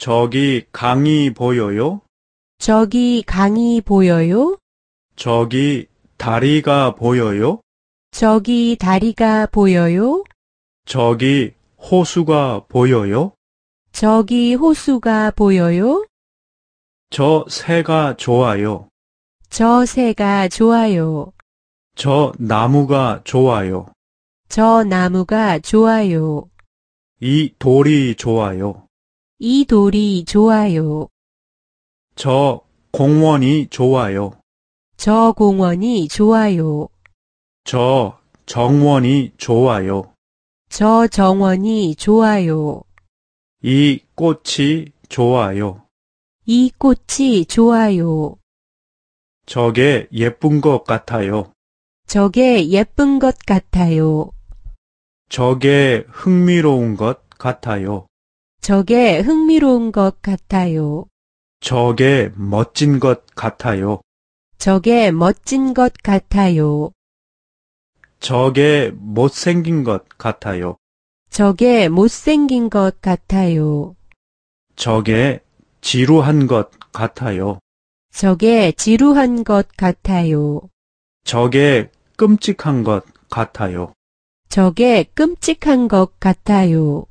저기 강이 보여요? 저기 강이 보여요? 저기 다리가 보여요? 저기 다리가 보여요? 저기 호수가 보여요? 저기 호수가 보여요? 저 새가 좋아요. 저 새가 좋아요. 저 나무가 좋아요. 저 나무가 좋아요. 이 돌이 좋아요. 이 돌이 좋아요. 저 공원이 좋아요. 저 공원이 좋아요. 저 정원이 좋아요. 저 정원이 좋아요. 이 꽃이 좋아요. 이 꽃이 좋아요. 저게 예쁜 것 같아요. 저게 예쁜 것 같아요. 저게 흥미로운 것 같아요. 저게 흥미로운 것 같아요. 저게 멋진 것 같아요. 저게 멋진 것 같아요. 저게 못생긴 것 같아요. 저게 못생긴 것 같아요. 저게 지루한 것 같아요. 저게 지루한 것 같아요. 저게 끔찍한 것 같아요. 저게 끔찍한 것 같아요.